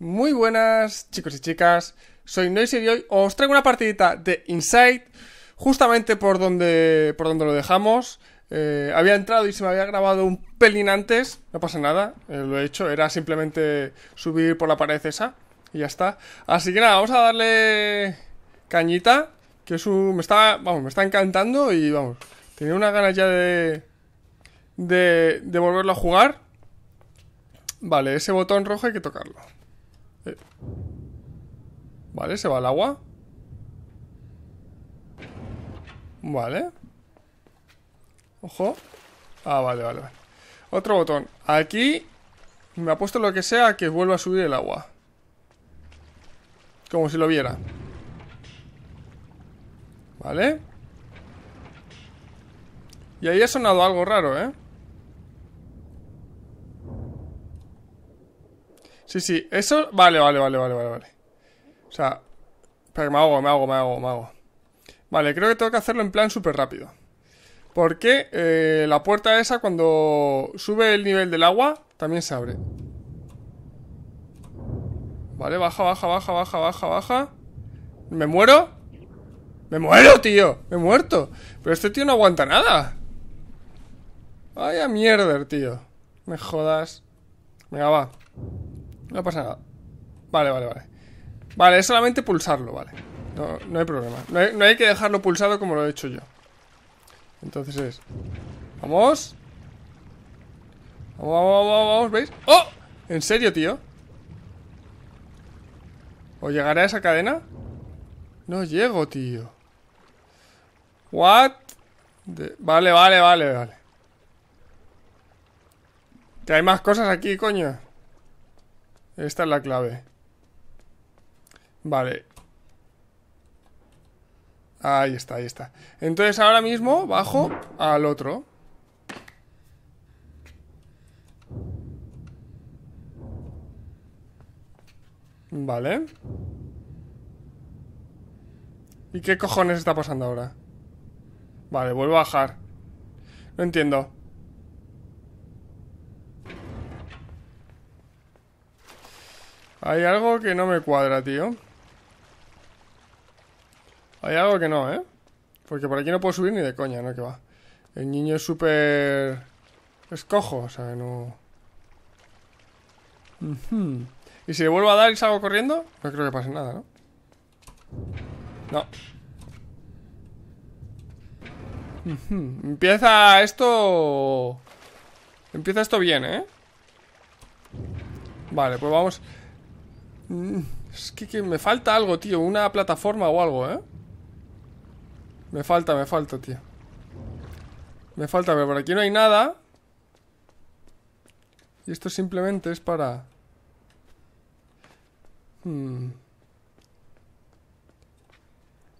Muy buenas chicos y chicas, soy Noisy y hoy os traigo una partidita de Inside justamente por donde, por donde lo dejamos. Eh, había entrado y se me había grabado un pelín antes, no pasa nada, eh, lo he hecho, era simplemente subir por la pared esa y ya está. Así que nada, vamos a darle cañita, que es un, me está, vamos, me está encantando y vamos, tenía una ganas ya de, de, de volverlo a jugar. Vale, ese botón rojo hay que tocarlo. Vale, se va el agua. Vale. Ojo. Ah, vale, vale, vale. Otro botón. Aquí me ha puesto lo que sea que vuelva a subir el agua. Como si lo viera. Vale. Y ahí ha sonado algo raro, ¿eh? Sí, sí, eso... Vale, vale, vale, vale, vale sea, me hago, me hago, me hago, me hago. Vale, creo que tengo que hacerlo en plan súper rápido. Porque eh, la puerta esa cuando sube el nivel del agua también se abre. Vale, baja, baja, baja, baja, baja, baja. ¿Me muero? ¡Me muero, tío! ¡Me he muerto! Pero este tío no aguanta nada. Vaya mierder, tío. Me jodas. Venga, va. No pasa nada. Vale, vale, vale. Vale, es solamente pulsarlo, vale. No, hay problema. No hay, que dejarlo pulsado como lo he hecho yo. Entonces es... Vamos. Vamos, vamos, vamos, vamos, ¿veis? ¡Oh! ¿En serio, tío? ¿O llegaré a esa cadena? No llego, tío. ¿What? Vale, vale, vale, vale. Que hay más cosas aquí, coño. Esta es la clave. Vale. Ahí está, ahí está. Entonces ahora mismo bajo al otro. Vale. ¿Y qué cojones está pasando ahora? Vale, vuelvo a bajar. No entiendo. Hay algo que no me cuadra, tío. Hay algo que no, ¿eh? Porque por aquí no puedo subir ni de coña, ¿no? Que va. El niño es súper... Escojo, o sea, no... ¿Y si le vuelvo a dar y salgo corriendo? No creo que pase nada, ¿no? No. Empieza esto... Empieza esto bien, ¿eh? Vale, pues vamos... Mm, es que me falta algo, tío. Una plataforma o algo, ¿eh? Me falta, me falta, tío. Me falta, pero por aquí no hay nada. Y esto simplemente es para... Hmm.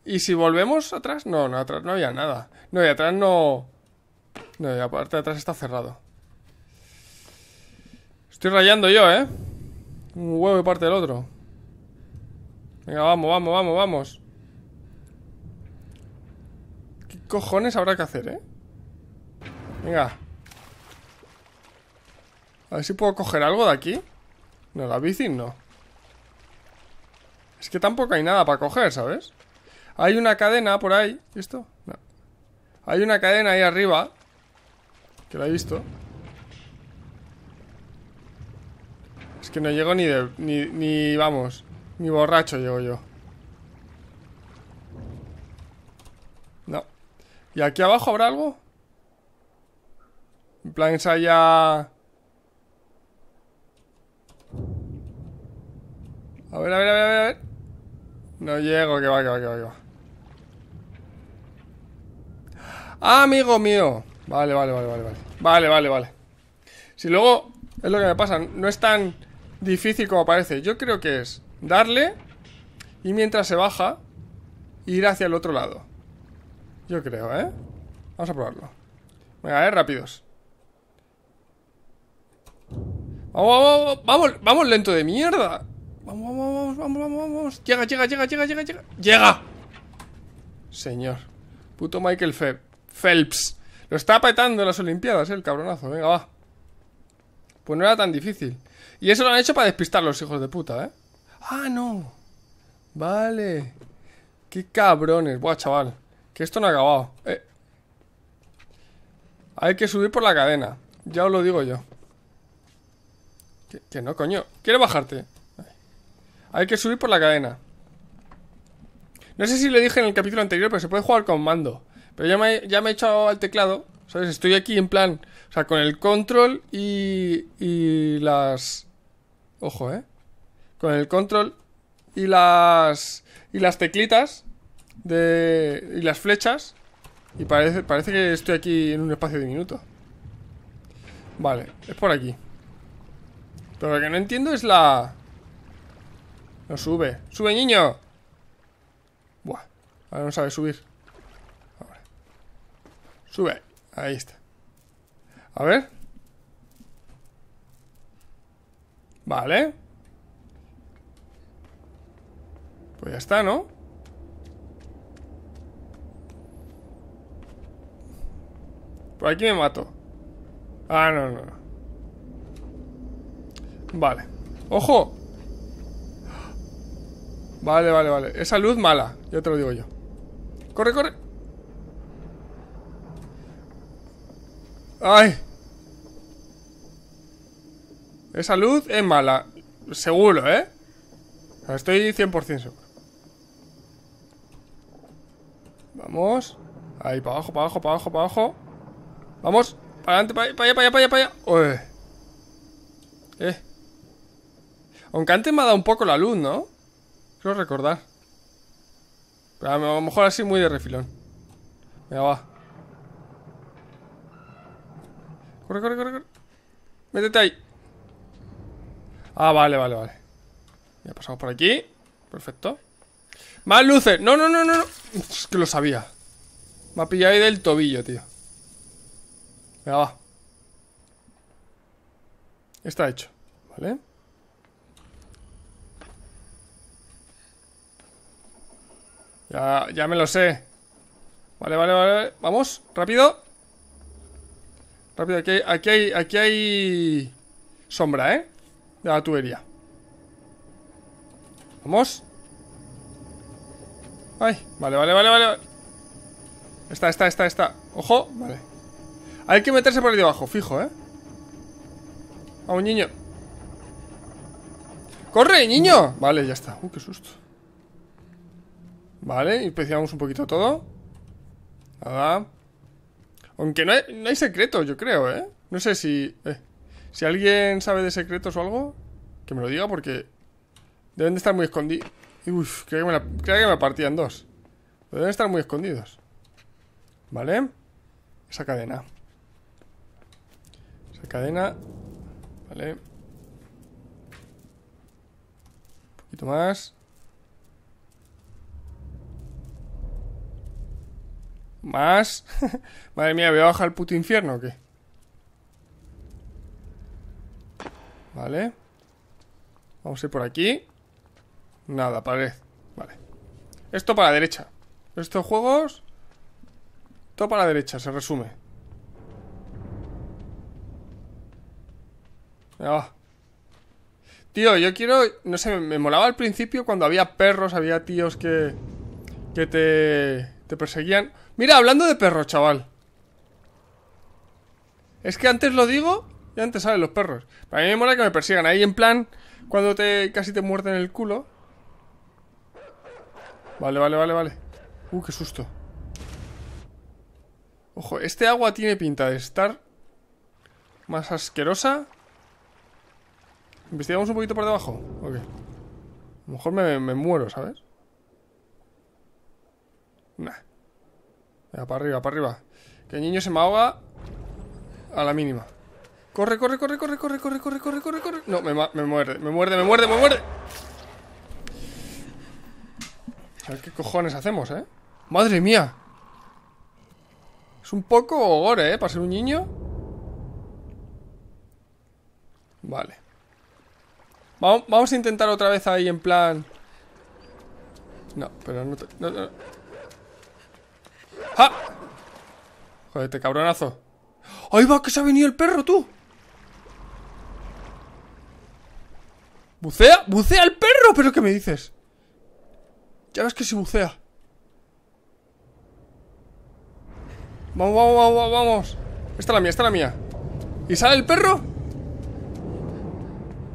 ¿Y si volvemos atrás? No, no, atrás no había nada. No, y atrás no... No, y aparte atrás está cerrado. Estoy rayando yo, ¿eh? Un huevo y parte del otro. Venga, vamos, vamos, vamos, vamos cojones habrá que hacer, eh? Venga. A ver si puedo coger algo de aquí. No, la bici no. Es que tampoco hay nada para coger, ¿sabes? Hay una cadena por ahí. ¿Listo? No. Hay una cadena ahí arriba. Que la he visto. Es que no llego ni de... Ni, ni vamos. Ni borracho llego yo. ¿Y aquí abajo habrá algo? En plan, esa ya... A ver, a ver, a ver, a ver. No llego, que va, que va, que va, que va. Ah, amigo mío. Vale, vale, vale, vale, vale. Vale, vale, vale. Si luego es lo que me pasa, no es tan difícil como parece. Yo creo que es darle y mientras se baja, ir hacia el otro lado. Yo creo, ¿eh? Vamos a probarlo. Venga, eh, rápidos. Vamos, vamos, vamos, vamos lento de mierda. Vamos, vamos, vamos, vamos, vamos. Llega, llega, llega, llega, llega, llega. ¡Llega! Señor. Puto Michael Phelps. Lo está petando en las Olimpiadas, ¿eh? el cabronazo. Venga, va. Pues no era tan difícil. Y eso lo han hecho para despistar los hijos de puta, ¿eh? Ah, no. Vale. Qué cabrones. Buah, chaval. Que esto no ha acabado. Eh. Hay que subir por la cadena. Ya os lo digo yo. Que, no, coño. Quiero bajarte? Hay que subir por la cadena. No sé si lo dije en el capítulo anterior, pero se puede jugar con mando. Pero ya me, ya me he echado al teclado. ¿Sabes? Estoy aquí en plan. O sea, con el control y. Y las. Ojo, eh. Con el control y las. Y las teclitas de, y las flechas. Y parece, parece que estoy aquí en un espacio diminuto. Vale, es por aquí. Pero lo que no entiendo es la... No sube. ¡Sube, niño! Buah. Ahora no sabe subir. Sube. Ahí está. A ver. Vale. Pues ya está, ¿no? aquí me mato. Ah, no, no. Vale. ¡Ojo! Vale, vale, vale. Esa luz mala, ya te lo digo yo. ¡Corre, corre! ¡Ay! Esa luz es mala. Seguro, ¿eh? Estoy 100% seguro. Vamos. Ahí, para abajo, para abajo, para abajo, para abajo. Vamos. Para adelante, para allá, para allá, para allá, para allá. Eh. Aunque antes me ha dado un poco la luz, ¿no? Quiero recordar. Pero a lo mejor así muy de refilón. Venga, va. Corre, corre, corre, corre. Métete ahí. Ah, vale, vale, vale. Ya pasamos por aquí. Perfecto. Más luces. No, no, no, no, no. Es que lo sabía. Me ha pillado ahí del tobillo, tío. Ya Está hecho, ¿vale? Ya, ya me lo sé. Vale, vale, vale. Vamos, rápido. Rápido, aquí hay, aquí hay, aquí hay sombra, ¿eh? De la tubería. Vamos. Ay, vale, vale, vale, vale. Está, está, está, está. Ojo, vale. Hay que meterse por ahí debajo, fijo, ¿eh? Vamos, niño ¡Corre, niño! Vale, ya está Uh, qué susto Vale, inspeccionamos un poquito todo Nada Aunque no hay, no hay secretos, yo creo, ¿eh? No sé si... Eh, si alguien sabe de secretos o algo Que me lo diga porque Deben de estar muy escondidos Uf, creo que me, la, que me partían dos deben estar muy escondidos Vale Esa cadena la cadena. Vale. Un poquito más. Más. Madre mía, voy a bajar al puto infierno o qué. Vale. Vamos a ir por aquí. Nada, pared. Vale. Esto para la derecha. Estos juegos... Todo para la derecha, se resume. Ah. Tío, yo quiero. No sé, me molaba al principio cuando había perros, había tíos que. que te. te perseguían. Mira, hablando de perros, chaval. Es que antes lo digo y antes salen los perros. Para mí me mola que me persigan ahí en plan. Cuando te casi te muerden el culo. Vale, vale, vale, vale. Uh, qué susto. Ojo, este agua tiene pinta de estar más asquerosa ¿Investigamos un poquito por debajo? Ok. A lo mejor me, muero, ¿sabes? Nah. Venga, para arriba, para arriba. Que el niño se me ahoga a la mínima. Corre, corre, corre, corre, corre, corre, corre, corre, corre, corre. No, me, me muerde, me muerde, me muerde, me muerde. A ver qué cojones hacemos, ¿eh? ¡Madre mía! Es un poco gore, ¿eh? Para ser un niño. Vale. Vamos a intentar otra vez ahí en plan... No, pero no te... Jodete, este cabronazo. ¡Ahí va que se ha venido el perro, tú! ¿Bucea? ¡Bucea el perro! ¿Pero qué me dices? Ya ves que si bucea. Vamos, vamos, vamos, vamos. Esta es la mía, esta es la mía. ¿Y sale el perro?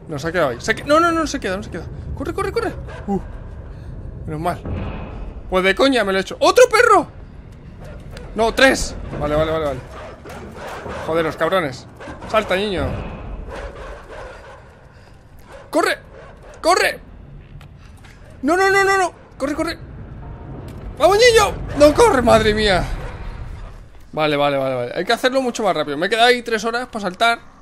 No, se ha quedado ahí. No, no, no, se queda, no se queda. Corre, corre, corre. Uh, menos mal. Pues de coña me lo he hecho. ¡Otro perro! No, tres. Vale, vale, vale, vale. Joder, los cabrones. Salta, niño. ¡Corre! ¡Corre! No, no, no, no, no. Corre, corre. ¡Vamos, niño! No corre, madre mía. Vale, vale, vale, vale. Hay que hacerlo mucho más rápido. Me he quedado ahí tres horas para saltar.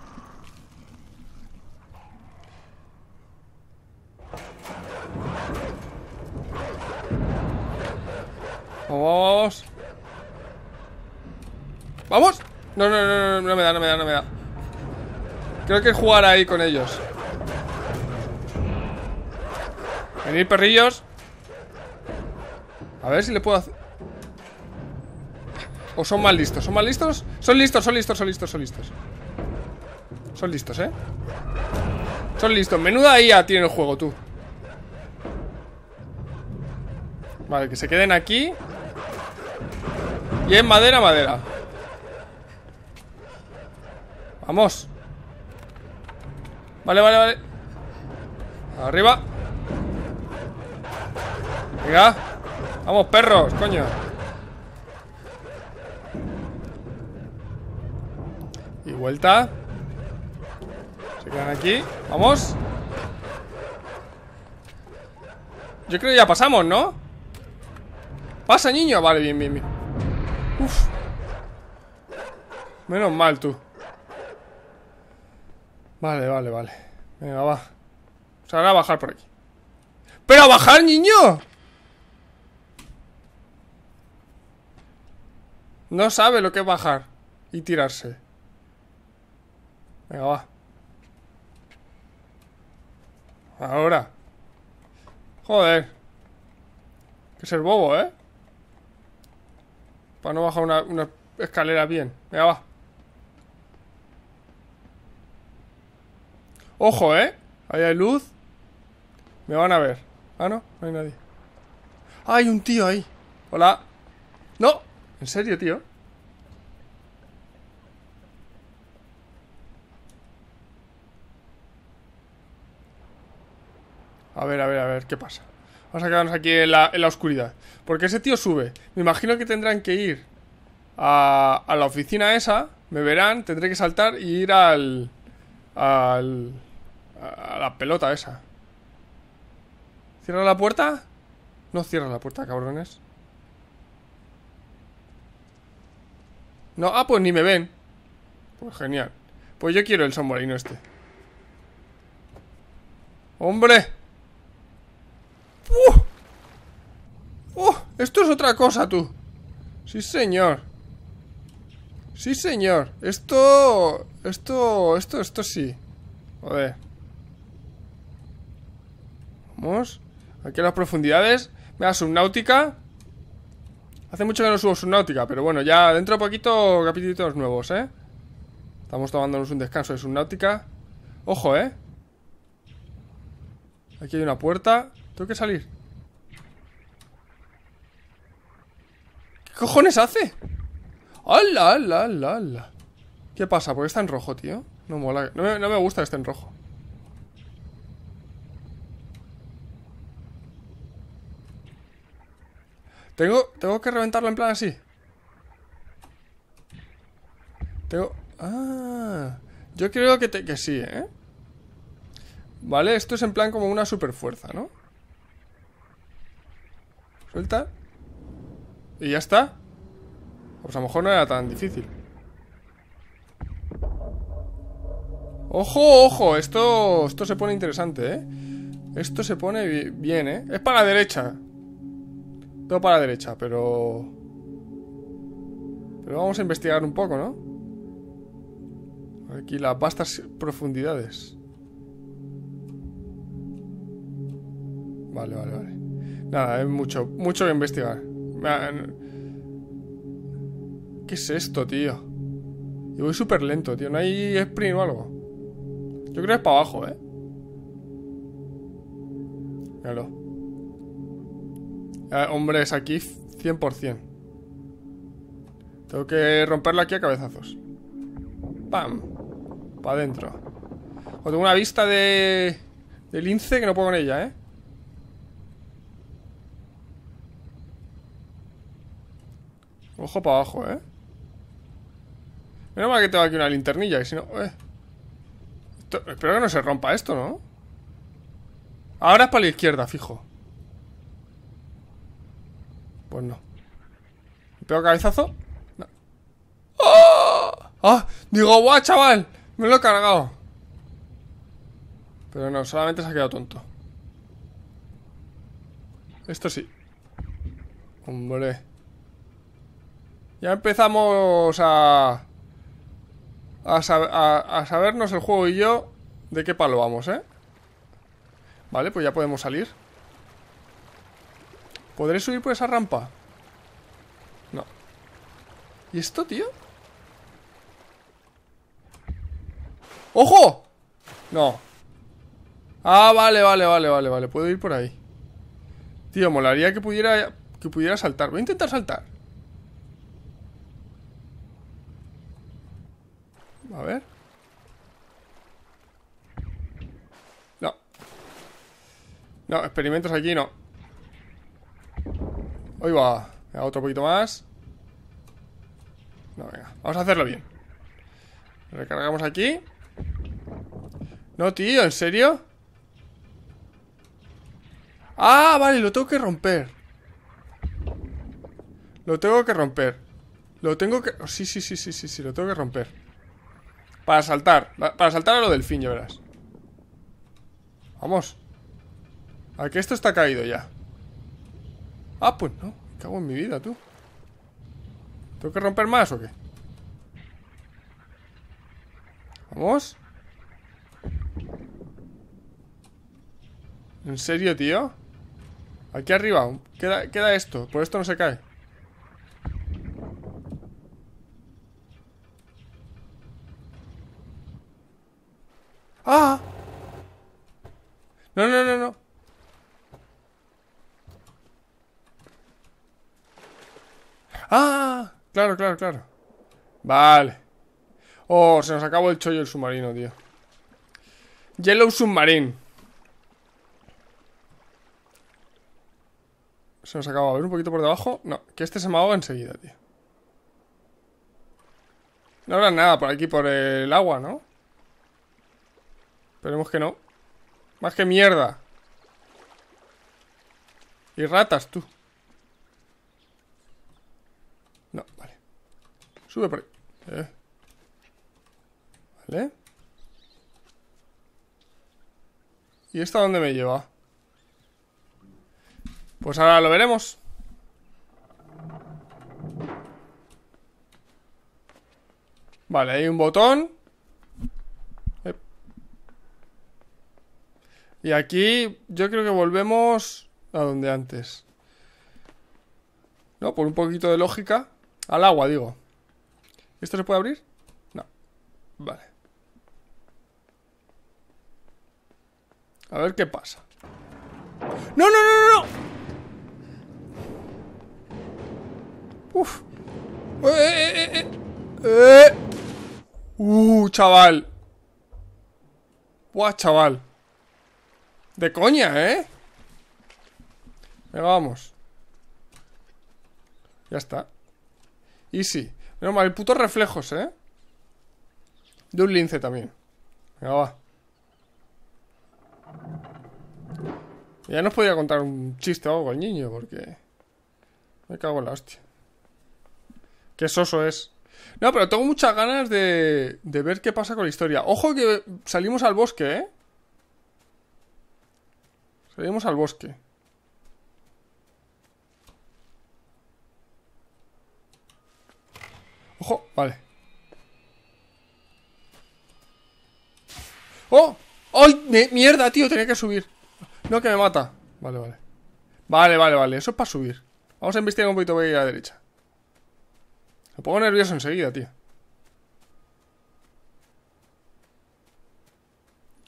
Vamos. ¡Vamos! No, no, no, no, me da, no me da, no me da. Creo que jugar ahí con ellos. Venir, perrillos. A ver si le puedo hacer. O son más listos, son más listos. Son listos, son listos, son listos, son listos. Son listos, eh. Son listos. Menuda IA tiene el juego, tú. Vale, que se queden aquí y es madera, madera Vamos Vale, vale, vale Arriba Venga Vamos, perros, coño Y vuelta Se quedan aquí Vamos Yo creo que ya pasamos, ¿no? Pasa, niño Vale, bien, bien, bien Menos mal tú. Vale, vale, vale. Venga, va. O sea, bajar por aquí. ¡Pero a bajar, niño! No sabe lo que es bajar y tirarse. Venga, va. Ahora. Joder. Que ser bobo, ¿eh? Para no bajar una, una escalera bien. Venga, va. Ojo, ¿eh? Ahí hay luz. Me van a ver. Ah, no, no hay nadie. Ah, hay un tío ahí. Hola. No, en serio, tío. A ver, a ver, a ver, ¿qué pasa? Vamos a quedarnos aquí en la, oscuridad. Porque ese tío sube. Me imagino que tendrán que ir a, a la oficina esa. Me verán, tendré que saltar y ir al... Al... A, la pelota esa. ¿Cierra la puerta? No cierra la puerta, cabrones. No, ah, pues ni me ven. Pues genial. Pues yo quiero el sombrerino este. ¡Hombre! ¡Uh! ¡Uh! Esto es otra cosa, tú. Sí, señor. Sí, señor. Esto... Esto... Esto... Esto sí. Joder. Vamos. Aquí en las profundidades. Mira, subnáutica. Hace mucho que no subo subnáutica, pero bueno, ya dentro de poquito capítulos nuevos, ¿eh? Estamos tomándonos un descanso de subnáutica. Ojo, ¿eh? Aquí hay una puerta. Tengo que salir. ¿Qué cojones hace? ¡Hala, hala, hala, hala! qué pasa? ¿Por está en rojo, tío? No mola. me, no me gusta que esté en rojo. Tengo, que reventarlo en plan así. Tengo... Ah, yo creo que, te, que sí, ¿eh? Vale, esto es en plan como una super fuerza, ¿no? Suelta. Y ya está. Pues a lo mejor no era tan difícil. Ojo, ojo, esto, esto se pone interesante, ¿eh? Esto se pone bien, ¿eh? Es para la derecha. Todo para la derecha, pero... Pero vamos a investigar un poco, ¿no? Aquí las vastas profundidades. Vale, vale, vale. Nada, es mucho, mucho que investigar. ¿Qué es esto, tío? Yo voy súper lento, tío. ¿No hay sprint o algo? Yo creo que es para abajo, ¿eh? Míralo. Hombres ah, hombre, es aquí 100%. Tengo que romperla aquí a cabezazos. ¡Pam! Para adentro. O tengo una vista de... De lince que no puedo con ella, ¿eh? Ojo para abajo, ¿eh? Menos mal que tengo aquí una linternilla, que si no... Eh. espero que no se rompa esto, ¿no? Ahora es para la izquierda, fijo. Pues no. ¿Me pego cabezazo? No. ¡Oh! ¡Ah! Digo, guau, chaval. Me lo he cargado. Pero no, solamente se ha quedado tonto. Esto sí. Hombre. Ya empezamos a... A, a, a, sabernos el juego y yo de qué palo vamos, ¿eh? Vale, pues ya podemos salir. ¿Podré subir por esa rampa? No. ¿Y esto, tío? ¡Ojo! No. Ah, vale, vale, vale, vale, vale. Puedo ir por ahí. Tío, molaría que pudiera que pudiera saltar. Voy a intentar saltar. A ver. No. No, experimentos aquí no. Hoy va. otro poquito más. No, venga. Vamos a hacerlo bien. Recargamos aquí. No, tío, ¿en serio? Ah, vale, lo tengo que romper. Lo tengo que romper. Lo tengo que... Oh, sí, sí, sí, sí, sí, sí, lo tengo que romper. Para saltar. Para saltar a lo del fin, ya verás. Vamos. Aquí esto está caído ya. Ah, pues no. ¡Me Cago en mi vida, tú. ¿Tengo que romper más o qué? ¿Vamos? ¿En serio, tío? Aquí arriba. Queda, queda esto. Por esto no se cae. ¡Ah! No, no, no, no. Ah, claro, claro, claro. Vale. Oh, se nos acabó el chollo el submarino, tío. Yellow Submarine. Se nos acabó, A ver un poquito por debajo. No, que este se me ahoga enseguida, tío. No habrá nada por aquí, por el agua, ¿no? Esperemos que no. Más que mierda. Y ratas, tú. Sube por ahí. Eh. ¿Vale? ¿Y esta dónde me lleva? Pues ahora lo veremos. Vale, hay un botón. Y aquí yo creo que volvemos a donde antes. ¿No? Por un poquito de lógica. Al agua, digo. ¿Esto se puede abrir? No. Vale. A ver qué pasa. ¡No, no, no, no! no! uf ¡Eh, eh, eh, eh! eh, eh. uh chaval! ¡Buah, chaval! De coña, ¿eh? Venga, vamos. Ya está. Easy. Menos mal, putos reflejos, ¿eh? De un lince también. Venga, va. Ya nos podía contar un chiste o algo al niño, porque... Me cago en la hostia. Qué soso es. No, pero tengo muchas ganas de, de ver qué pasa con la historia. Ojo que salimos al bosque, ¿eh? Salimos al bosque. Ojo, vale. ¡Oh! ¡Ay! ¡Mierda, tío! Tenía que subir. No, que me mata. Vale, vale. Vale, vale, vale. Eso es para subir. Vamos a investigar un poquito voy a a la derecha. Me pongo nervioso enseguida, tío.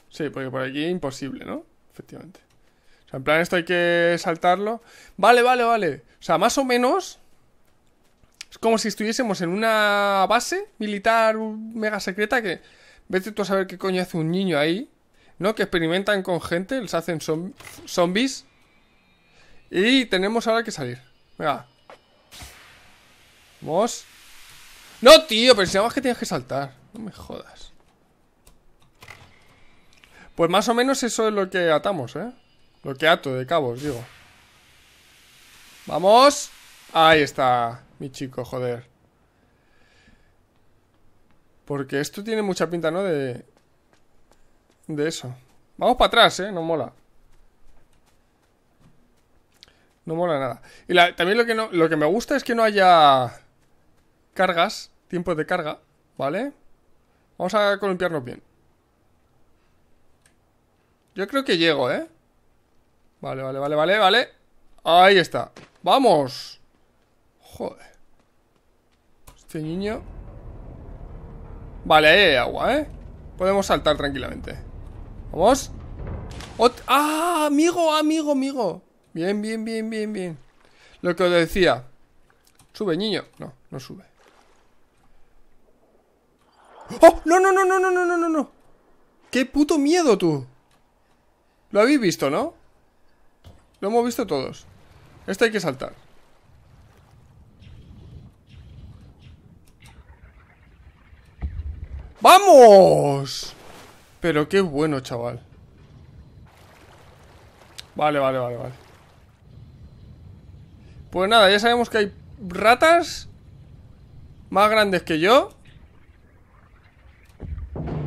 Sí, porque por aquí imposible, ¿no? Efectivamente. O sea, en plan esto hay que saltarlo. Vale, vale, vale. O sea, más o menos es como si estuviésemos en una base militar mega secreta que vete tú a saber qué coño hace un niño ahí, ¿no? Que experimentan con gente, les hacen zombies. Y tenemos ahora que salir. Venga. Vamos. No, tío, pensamos que tienes que saltar. No me jodas. Pues más o menos eso es lo que atamos, ¿eh? Lo que ato de cabos, digo. Vamos. Ahí está mi chico, joder. Porque esto tiene mucha pinta, ¿no? De... De eso. Vamos para atrás, ¿eh? No mola. No mola nada. Y también lo que, lo que me gusta es que no haya cargas, tiempos de carga, ¿vale? Vamos a columpiarnos bien. Yo creo que llego, ¿eh? Vale, vale, vale, vale, vale. Ahí está. ¡Vamos! Joder. Este niño... Vale, ahí hay agua, ¿eh? Podemos saltar tranquilamente Vamos ¡Ah! Amigo, amigo, amigo Bien, bien, bien, bien, bien Lo que os decía Sube, niño No, no sube ¡Oh! No, no, no, no, no, no, no, no ¡Qué puto miedo, tú! Lo habéis visto, ¿no? Lo hemos visto todos Este hay que saltar ¡Vamos! Pero qué bueno, chaval Vale, vale, vale, vale Pues nada, ya sabemos que hay ratas Más grandes que yo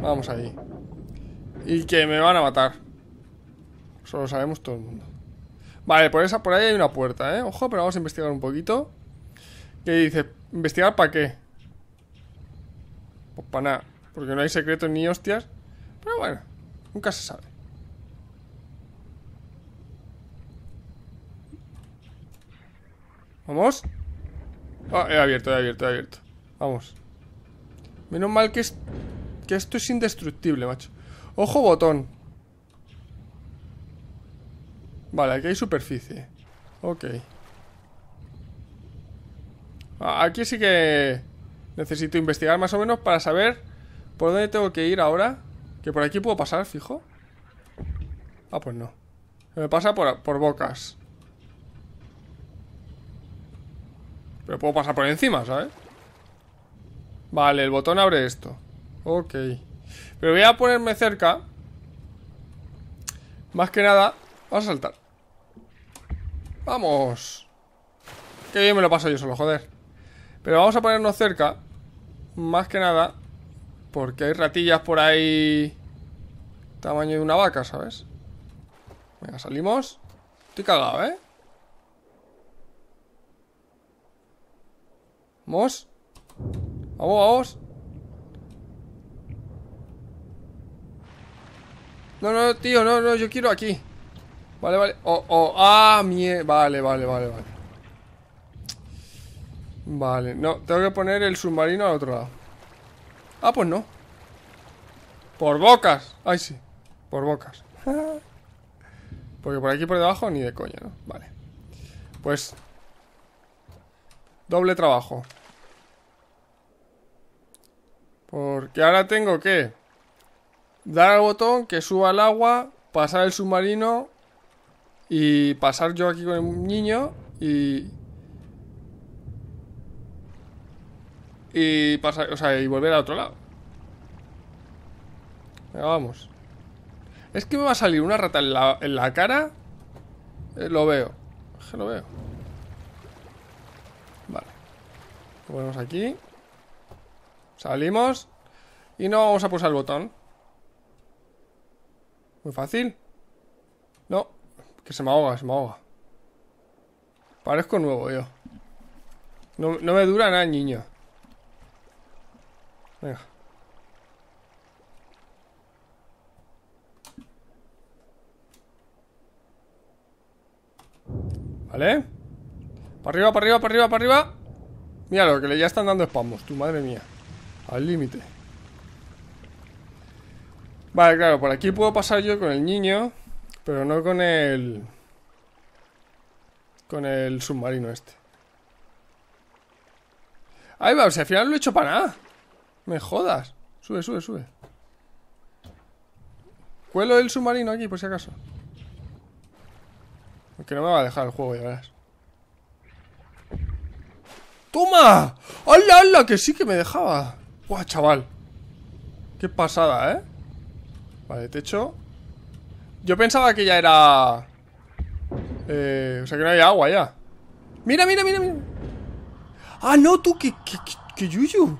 Vamos ahí Y que me van a matar Eso lo sabemos todo el mundo Vale, por, esa, por ahí hay una puerta, ¿eh? Ojo, pero vamos a investigar un poquito ¿Qué dice? ¿Investigar para qué? Pues para nada porque no hay secretos ni hostias. Pero bueno, nunca se sabe. ¿Vamos? Ah, he abierto, he abierto, he abierto. Vamos. Menos mal que, es, que esto es indestructible, macho. Ojo botón. Vale, aquí hay superficie. Ok. Ah, aquí sí que necesito investigar más o menos para saber ¿Por dónde tengo que ir ahora? ¿Que por aquí puedo pasar, fijo? Ah, pues no. me pasa por, por bocas. Pero puedo pasar por encima, ¿sabes? Vale, el botón abre esto. Ok. Pero voy a ponerme cerca. Más que nada, vamos a saltar. ¡Vamos! Qué bien me lo paso yo solo, joder. Pero vamos a ponernos cerca. Más que nada, porque hay ratillas por ahí Tamaño de una vaca, ¿sabes? Venga, salimos Estoy cagado, ¿eh? Vamos Vamos, vamos No, no, tío, no, no, yo quiero aquí Vale, vale Oh, oh, ah, mierda, Vale, vale, vale, vale Vale, no, tengo que poner el submarino al otro lado Ah, pues no. Por bocas. Ay, sí. Por bocas. Porque por aquí por debajo ni de coña, ¿no? Vale. Pues... Doble trabajo. Porque ahora tengo que... Dar al botón, que suba el agua, pasar el submarino y pasar yo aquí con el niño y y pasar, o sea, y volver a otro lado. Venga, vamos. Es que me va a salir una rata en la, cara. Eh, lo veo. Es que lo veo. Vale. Lo ponemos aquí. Salimos. Y no vamos a pulsar el botón. Muy fácil. No. Que se me ahoga, se me ahoga. Parezco nuevo yo. No, me dura nada, niño. Venga. ¿Vale? Para arriba, para arriba, para arriba, para arriba. Mira lo que le ya están dando espamos, tu madre mía. Al límite. Vale, claro, por aquí puedo pasar yo con el niño, pero no con el... Con el submarino este. Ahí va, o sea, al final lo he hecho para nada. Me jodas. Sube, sube, sube. Cuelo el submarino aquí, por si acaso. Que no me va a dejar el juego, ya verás. ¡Toma! ¡Hala, hala! Que sí que me dejaba. Buah, chaval! Qué pasada, ¿eh? Vale, techo. Yo pensaba que ya era... Eh, o sea, que no había agua ya. ¡Mira, mira, mira, mira! ¡Ah, no, tú! que... qué, yuyu!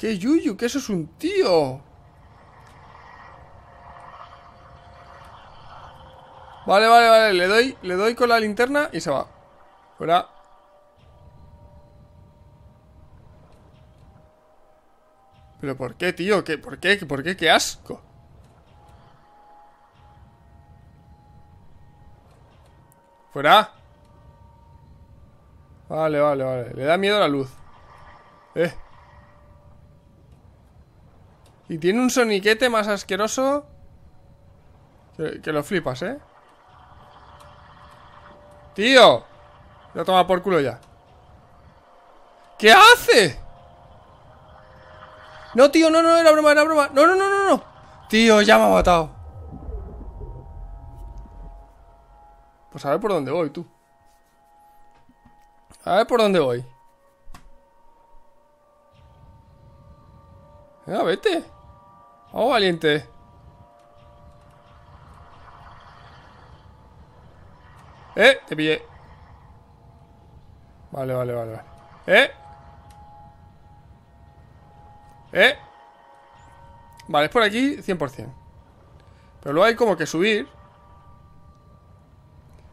¡Qué Yuyu! ¡Que eso es un tío! Vale, vale, vale, le doy, le doy con la linterna y se va. Fuera. ¿Pero por qué, tío? ¿Qué, ¿Por qué? ¿Por qué? ¡Qué asco! ¡Fuera! Vale, vale, vale. Le da miedo la luz. Eh. Y tiene un soniquete más asqueroso que, lo flipas, ¿eh? ¡Tío! Lo toma por culo ya. ¿Qué hace? No, tío, no, no, era broma, era broma. No, no, no, no, no. Tío, ya me ha matado. Pues a ver por dónde voy, tú. A ver por dónde voy. Venga, vete. Oh, valiente. Eh, te pillé. Vale, vale, vale, vale. Eh. Eh. Vale, es por aquí 100%. Pero luego hay como que subir.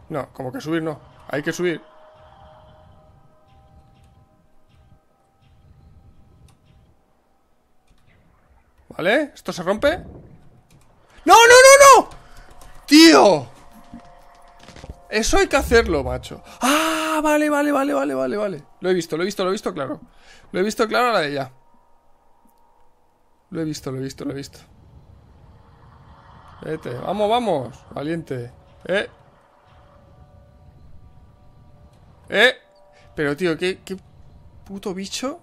No, como que subir no. Hay que subir. ¿Vale? ¿Esto se rompe? ¡No, no, no, no! ¡Tío! Eso hay que hacerlo, macho ¡Ah! Vale, vale, vale, vale, vale, vale Lo he visto, lo he visto, lo he visto, claro Lo he visto claro a la de ella Lo he visto, lo he visto, lo he visto Vete, vamos, vamos Valiente Eh Eh Pero, tío, qué, puto bicho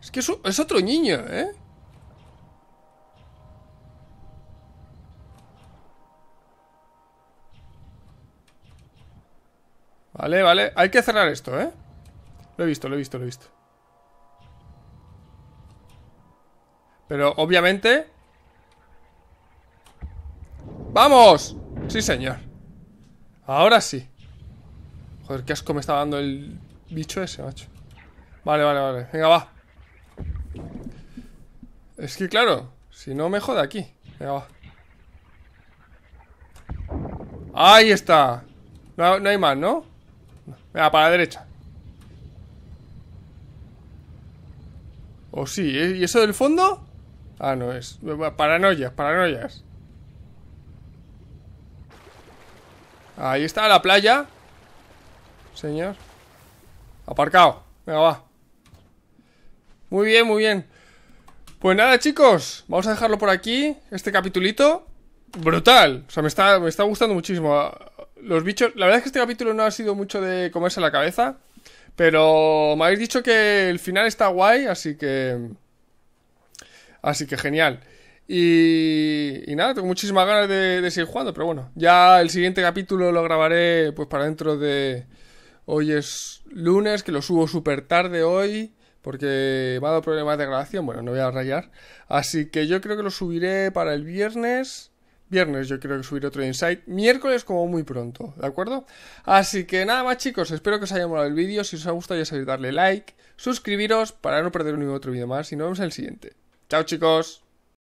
Es que es otro niño, eh Vale, vale. Hay que cerrar esto, ¿eh? Lo he visto, lo he visto, lo he visto. Pero obviamente... ¡Vamos! Sí, señor. Ahora sí. Joder, qué asco me está dando el bicho ese, macho. Vale, vale, vale. Venga, va. Es que claro, si no me jode aquí. Venga, va. Ahí está. No, no hay más, ¿no? Venga, para la derecha. ¿O oh, sí? ¿Y eso del fondo? Ah, no es. Paranoias, paranoias. Ahí está la playa. Señor. Aparcado. Venga, va. Muy bien, muy bien. Pues nada, chicos. Vamos a dejarlo por aquí. Este capitulito. Brutal. O sea, me está, me está gustando muchísimo los bichos. La verdad es que este capítulo no ha sido mucho de comerse la cabeza. Pero me habéis dicho que el final está guay, así que. Así que genial. Y, y nada, tengo muchísimas ganas de, seguir jugando, pero bueno, ya el siguiente capítulo lo grabaré pues para dentro de. Hoy es lunes, que lo subo súper tarde hoy, porque me ha dado problemas de grabación, bueno, no voy a rayar. Así que yo creo que lo subiré para el viernes Viernes yo creo que subir otro insight. Miércoles como muy pronto, ¿de acuerdo? Así que nada más chicos, espero que os haya molado el vídeo. Si os ha gustado ya sabéis darle like, suscribiros para no perder ningún otro vídeo más y nos vemos en el siguiente. Chao chicos.